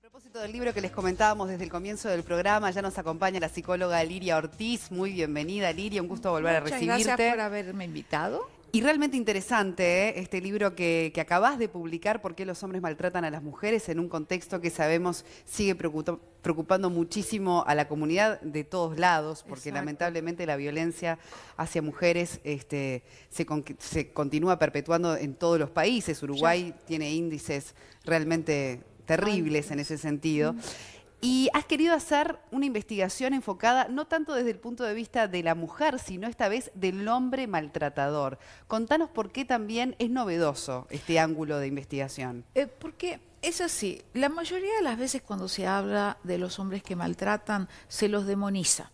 A propósito del libro que les comentábamos desde el comienzo del programa, ya nos acompaña la psicóloga Liria Ortiz. Muy bienvenida, Liria, un gusto volver a recibirte. Gracias por haberme invitado. Y realmente interesante ¿eh? este libro que, que, acabas de publicar, ¿Por qué los hombres maltratan a las mujeres? en un contexto que sabemos sigue preocupando muchísimo a la comunidad de todos lados, porque lamentablemente la violencia hacia mujeres este, se, continúa perpetuando en todos los países. Uruguay tiene índices realmente terribles en ese sentido. Y has querido hacer una investigación enfocada no tanto desde el punto de vista de la mujer, sino esta vez del hombre maltratador. Contanos por qué también es novedoso este ángulo de investigación. Eh, porque es así, la mayoría de las veces cuando se habla de los hombres que maltratan, se los demoniza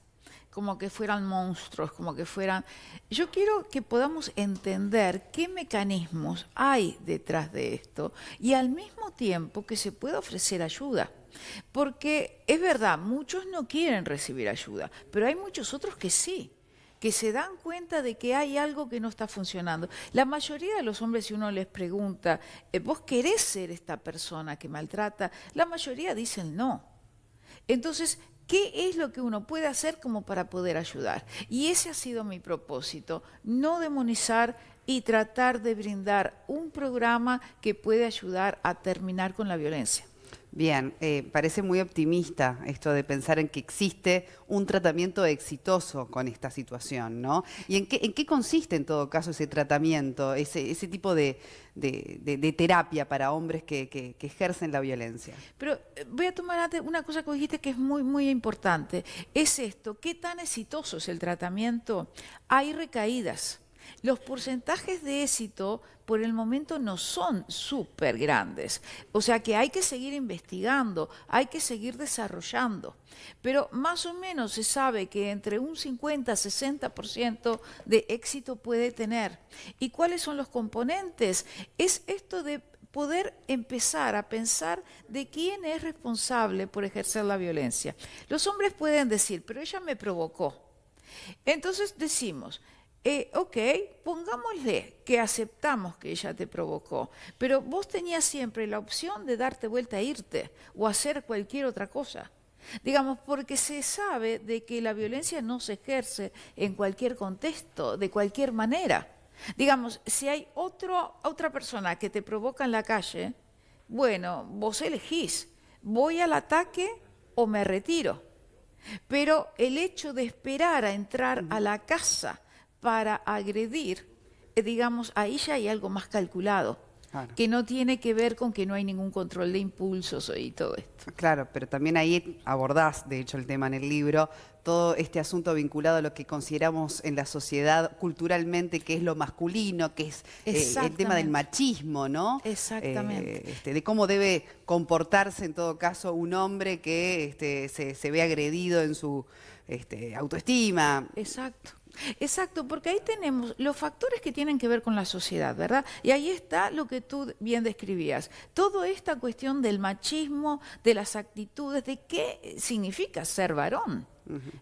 como que fueran monstruos, como que fueran... Yo quiero que podamos entender qué mecanismos hay detrás de esto y al mismo tiempo que se pueda ofrecer ayuda. Porque es verdad, muchos no quieren recibir ayuda, pero hay muchos otros que sí que se dan cuenta de que hay algo que no está funcionando. La mayoría de los hombres, si uno les pregunta, eh, ¿vos querés ser esta persona que maltrata? La mayoría dicen no. Entonces, ¿Qué es lo que uno puede hacer como para poder ayudar? Y ese ha sido mi propósito, no demonizar y tratar de brindar un programa que puede ayudar a terminar con la violencia. Bien, eh, parece muy optimista esto de pensar en que existe un tratamiento exitoso con esta situación, ¿no? ¿Y en qué, en qué consiste en todo caso ese tratamiento, ese, ese tipo de, terapia para hombres que, ejercen la violencia? Pero eh, voy a tomar una cosa que dijiste que es muy, muy importante. Es esto, ¿qué tan exitoso es el tratamiento? Hay recaídas. Los porcentajes de éxito por el momento no son súper grandes. O sea que hay que seguir investigando, hay que seguir desarrollando. Pero más o menos se sabe que entre un 50-60% de éxito puede tener. ¿Y cuáles son los componentes? Es esto de poder empezar a pensar de quién es responsable por ejercer la violencia. Los hombres pueden decir, pero ella me provocó. Entonces decimos, eh, ok, pongámosle que aceptamos que ella te provocó, pero vos tenías siempre la opción de darte vuelta a e irte o hacer cualquier otra cosa. Digamos, porque se sabe de que la violencia no se ejerce en cualquier contexto, de cualquier manera. Digamos, si hay otra persona que te provoca en la calle, bueno, vos elegís, voy al ataque o me retiro. Pero el hecho de esperar a entrar a la casa para agredir, eh, digamos, ahí ya hay algo más calculado. que no tiene que ver con que no hay ningún control de impulsos y todo esto. Claro, pero también ahí abordás, de hecho, el tema en el libro, todo este asunto vinculado a lo que consideramos en la sociedad culturalmente que es lo masculino, que es eh, el tema del machismo, ¿no? Exactamente. Eh, este, de cómo debe comportarse en todo caso un hombre que este, se, ve agredido en su este, autoestima. Exacto. Exacto, porque ahí tenemos los factores que tienen que ver con la sociedad, ¿verdad? Y ahí está lo que tú bien describías. Toda esta cuestión del machismo, de las actitudes, de qué significa ser varón,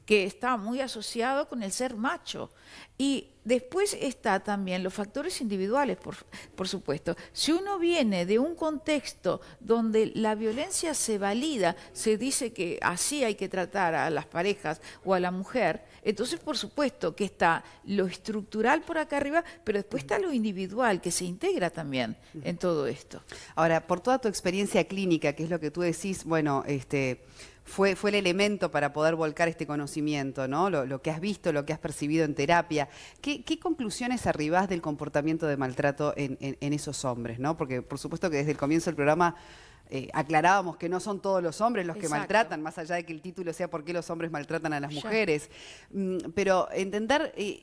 que está muy asociado con el ser macho. Y después está también los factores individuales, por supuesto. Si uno viene de un contexto donde la violencia se valida, se dice que así hay que tratar a las parejas o a la mujer, entonces, por supuesto que está lo estructural por acá arriba, pero después está lo individual, que se integra también en todo esto. Ahora, por toda tu experiencia clínica, que es lo que tú decís, bueno, este... Fue, fue, el elemento para poder volcar este conocimiento, ¿no? Lo, que has visto, lo que has percibido en terapia. ¿Qué, conclusiones arribás del comportamiento de maltrato en, en, esos hombres, ¿no? Porque por supuesto que desde el comienzo del programa eh, aclarábamos que no son todos los hombres los que maltratan, más allá de que el título sea por qué los hombres maltratan a las mujeres. Mm, pero entender eh,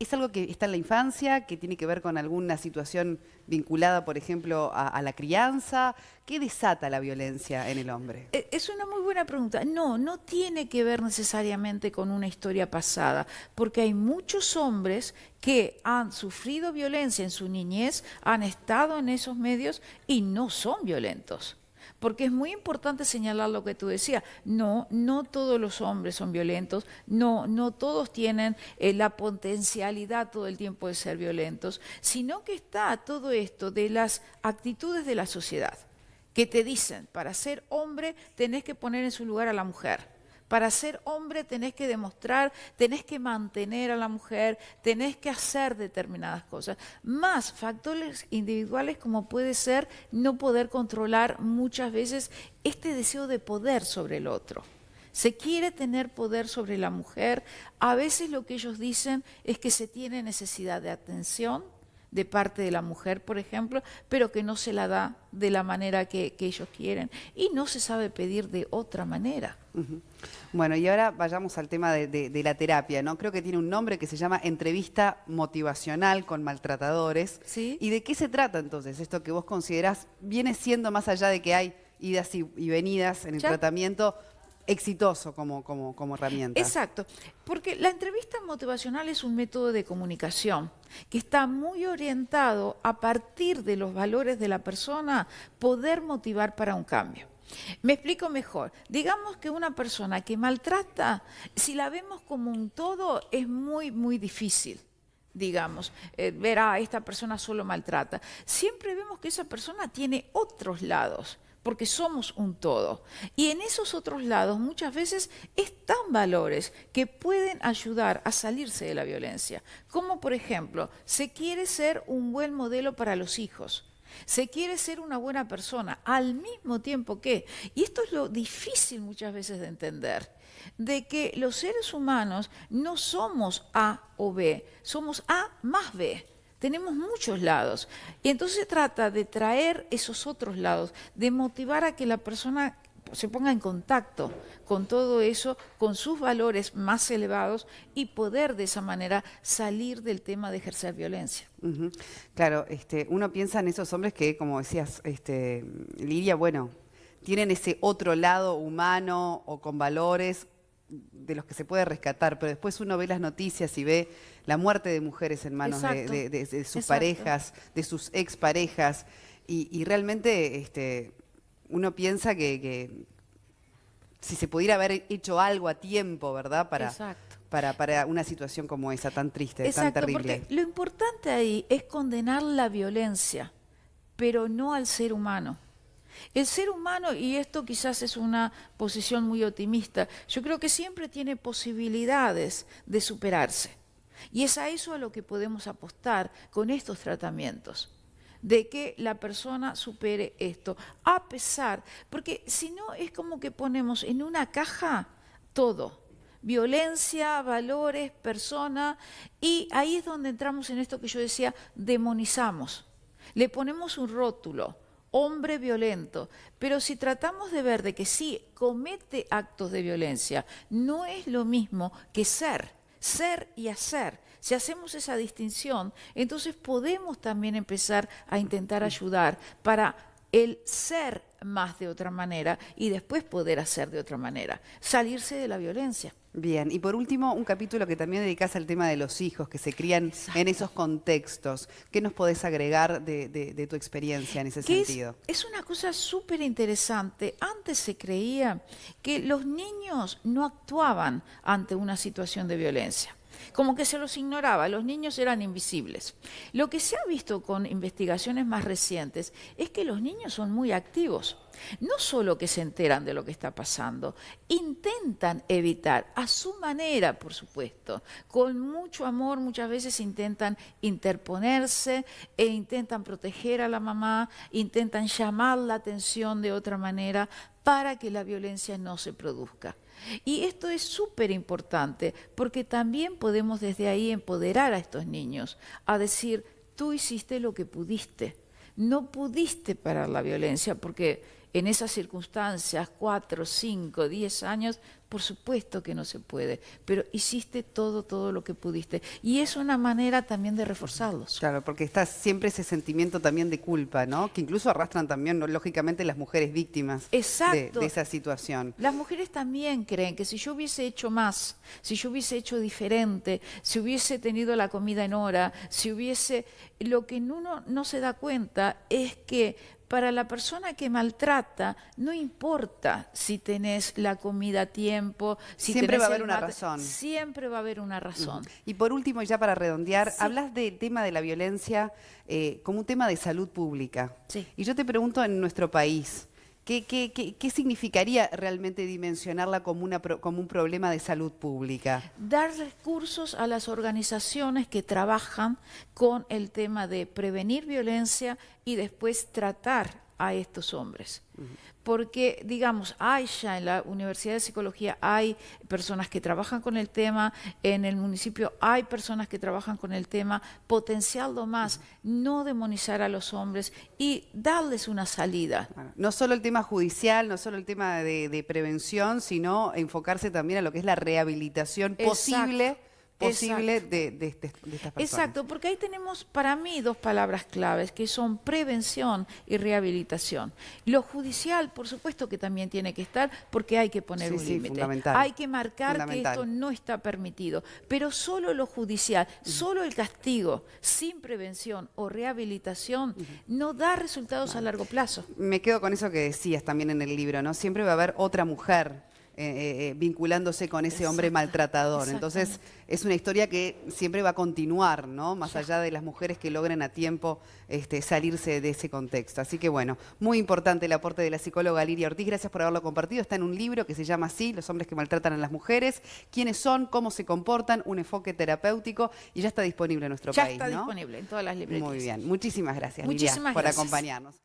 ¿Es algo que está en la infancia, que tiene que ver con alguna situación vinculada, por ejemplo, a, la crianza? ¿Qué desata la violencia en el hombre? Eh, es una muy buena pregunta. No, no tiene que ver necesariamente con una historia pasada, porque hay muchos hombres que han sufrido violencia en su niñez, han estado en esos medios y no son violentos porque es muy importante señalar lo que tú decías. No, no todos los hombres son violentos, no, no todos tienen eh, la potencialidad todo el tiempo de ser violentos, sino que está todo esto de las actitudes de la sociedad, que te dicen, para ser hombre tenés que poner en su lugar a la mujer para ser hombre tenés que demostrar, tenés que mantener a la mujer, tenés que hacer determinadas cosas. Más factores individuales como puede ser no poder controlar muchas veces este deseo de poder sobre el otro. Se quiere tener poder sobre la mujer. A veces lo que ellos dicen es que se tiene necesidad de atención, de parte de la mujer, por ejemplo, pero que no se la da de la manera que, ellos quieren. Y no se sabe pedir de otra manera. Bueno, y ahora vayamos al tema de, la terapia, ¿no? Creo que tiene un nombre que se llama entrevista motivacional con maltratadores. ¿Sí? ¿Y de qué se trata entonces esto que vos considerás viene siendo más allá de que hay idas y, venidas en el tratamiento? exitoso como, herramienta. Exacto, porque la entrevista motivacional es un método de comunicación que está muy orientado a partir de los valores de la persona poder motivar para un cambio. Me explico mejor. Digamos que una persona que maltrata, si la vemos como un todo, es muy, muy difícil digamos, eh, ver a ah, esta persona solo maltrata. Siempre vemos que esa persona tiene otros lados, porque somos un todo. Y en esos otros lados muchas veces están valores que pueden ayudar a salirse de la violencia, como por ejemplo, se quiere ser un buen modelo para los hijos. Se quiere ser una buena persona al mismo tiempo que, y esto es lo difícil muchas veces de entender, de que los seres humanos no somos A o B, somos A más B tenemos muchos lados. Y entonces se trata de traer esos otros lados, de motivar a que la persona se ponga en contacto con todo eso, con sus valores más elevados y poder de esa manera salir del tema de ejercer violencia. Claro, este, uno piensa en esos hombres que, como decías, este, Lidia, bueno, tienen ese otro lado humano o con valores de los que se puede rescatar, pero después uno ve las noticias y ve la muerte de mujeres en manos de, sus parejas, de sus exparejas, y, y realmente este, uno piensa que, si se pudiera haber hecho algo a tiempo, ¿verdad? Para, Para, para, una situación como esa, tan triste, tan terrible. lo importante ahí es condenar la violencia, pero no al ser humano. El ser humano, y esto quizás es una posición muy optimista, yo creo que siempre tiene posibilidades de superarse. Y es a eso a lo que podemos apostar con estos tratamientos, de que la persona supere esto, a pesar, porque si no es como que ponemos en una caja todo, violencia, valores, persona, y ahí es donde entramos en esto que yo decía, demonizamos, le ponemos un rótulo hombre violento. Pero si tratamos de ver de que sí comete actos de violencia, no es lo mismo que ser, ser y hacer. Si hacemos esa distinción, entonces podemos también empezar a intentar ayudar para el ser más de otra manera y después poder hacer de otra manera, salirse de la violencia. Bien, y por último, un capítulo que también dedicas al tema de los hijos que se crían en esos contextos. ¿Qué nos podés agregar de, tu experiencia en ese sentido? Es, es una cosa súper interesante. Antes se creía que los niños no actuaban ante una situación de violencia como que se los ignoraba, los niños eran invisibles. Lo que se ha visto con investigaciones más recientes es que los niños son muy activos. No solo que se enteran de lo que está pasando, intentan evitar, a su manera, por supuesto, con mucho amor muchas veces intentan interponerse e intentan proteger a la mamá, intentan llamar la atención de otra manera para que la violencia no se produzca. Y esto es súper importante porque también podemos desde ahí empoderar a estos niños a decir, tú hiciste lo que pudiste, no pudiste parar la violencia porque en esas circunstancias, cuatro, cinco, diez años, por supuesto que no se puede, pero hiciste todo, todo lo que pudiste. Y es una manera también de reforzarlos. Claro, porque está siempre ese sentimiento también de culpa, ¿no? Que incluso arrastran también, lógicamente, las mujeres víctimas de, esa situación. Las mujeres también creen que si yo hubiese hecho más, si yo hubiese hecho diferente, si hubiese tenido la comida en hora, si hubiese... Lo que uno no se da cuenta es que para la persona que maltrata, no importa si tenés la comida a tiempo, si siempre va a haber una razón. Siempre va a haber una razón. Y por último, ya para redondear, hablas del tema de la violencia eh, como un tema de salud pública. Y yo te pregunto en nuestro país. ¿Qué, qué, significaría realmente dimensionarla como, una, como un problema de salud pública? Dar recursos a las organizaciones que trabajan con el tema de prevenir violencia y después tratar a estos hombres. Porque, digamos, hay ya en la Universidad de Psicología, hay personas que trabajan con el tema, en el municipio hay personas que trabajan con el tema, potenciando más, no demonizar a los hombres y darles una salida. no solo el tema judicial, no solo el tema de, prevención, sino enfocarse también a lo que es la rehabilitación posible posible de, este, estas personas. Exacto, porque ahí tenemos para mí dos palabras claves que son prevención y rehabilitación. Lo judicial, por supuesto que también tiene que estar porque hay que poner un límite. Hay que marcar que esto no está permitido, pero solo lo judicial, solo el castigo sin prevención o rehabilitación no da resultados a largo plazo. Me quedo con eso que decías también en el libro, ¿no? Siempre va a haber otra mujer eh, eh, eh, vinculándose con ese hombre maltratador. Entonces, es una historia que siempre va a continuar, ¿no? Más allá de las mujeres que logren a tiempo este, salirse de ese contexto. Así que, bueno, muy importante el aporte de la psicóloga Liria Ortiz. Gracias por haberlo compartido. Está en un libro que se llama así, Los hombres que maltratan a las mujeres. ¿Quiénes son? ¿Cómo se comportan? Un enfoque terapéutico. Y ya está disponible en nuestro país, Ya está disponible en todas las librerías. Muy bien. Muchísimas gracias, gracias. por acompañarnos.